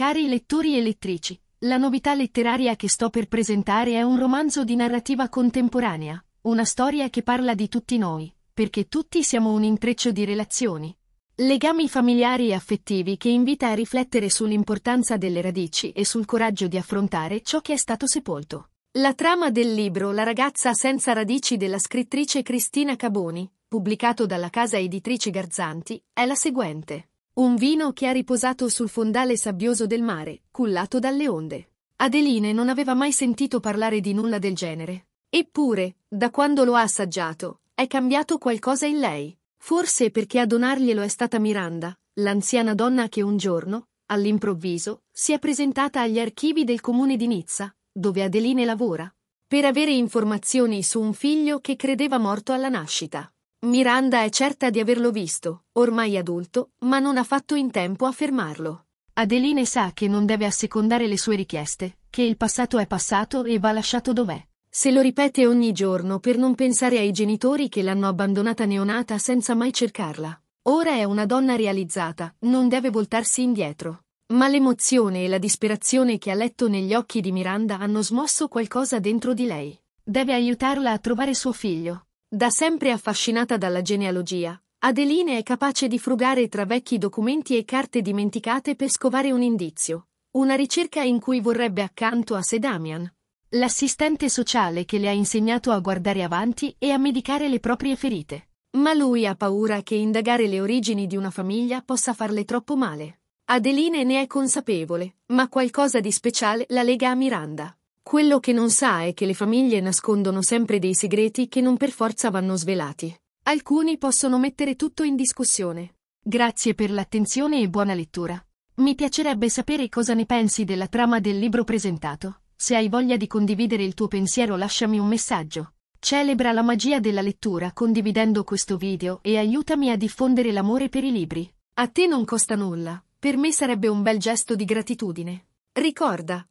Cari lettori e lettrici, la novità letteraria che sto per presentare è un romanzo di narrativa contemporanea, una storia che parla di tutti noi, perché tutti siamo un intreccio di relazioni, legami familiari e affettivi che invita a riflettere sull'importanza delle radici e sul coraggio di affrontare ciò che è stato sepolto. La trama del libro La ragazza senza radici della scrittrice Cristina Caboni, pubblicato dalla casa editrice Garzanti, è la seguente. Un vino che ha riposato sul fondale sabbioso del mare, cullato dalle onde. Adeline non aveva mai sentito parlare di nulla del genere. Eppure, da quando lo ha assaggiato, è cambiato qualcosa in lei. Forse perché a donarglielo è stata Miranda, l'anziana donna che un giorno, all'improvviso, si è presentata agli archivi del comune di Nizza, dove Adeline lavora, per avere informazioni su un figlio che credeva morto alla nascita. Miranda è certa di averlo visto, ormai adulto, ma non ha fatto in tempo a fermarlo. Adeline sa che non deve assecondare le sue richieste, che il passato è passato e va lasciato dov'è. Se lo ripete ogni giorno per non pensare ai genitori che l'hanno abbandonata neonata senza mai cercarla. Ora è una donna realizzata, non deve voltarsi indietro. Ma l'emozione e la disperazione che ha letto negli occhi di Miranda hanno smosso qualcosa dentro di lei. Deve aiutarla a trovare suo figlio. Da sempre affascinata dalla genealogia, Adeline è capace di frugare tra vecchi documenti e carte dimenticate per scovare un indizio. Una ricerca in cui vorrebbe accanto a sé Damian, l'assistente sociale che le ha insegnato a guardare avanti e a medicare le proprie ferite. Ma lui ha paura che indagare le origini di una famiglia possa farle troppo male. Adeline ne è consapevole, ma qualcosa di speciale la lega a Miranda. Quello che non sa è che le famiglie nascondono sempre dei segreti che non per forza vanno svelati. Alcuni possono mettere tutto in discussione. Grazie per l'attenzione e buona lettura. Mi piacerebbe sapere cosa ne pensi della trama del libro presentato. Se hai voglia di condividere il tuo pensiero lasciami un messaggio. Celebra la magia della lettura condividendo questo video e aiutami a diffondere l'amore per i libri. A te non costa nulla, per me sarebbe un bel gesto di gratitudine. Ricorda,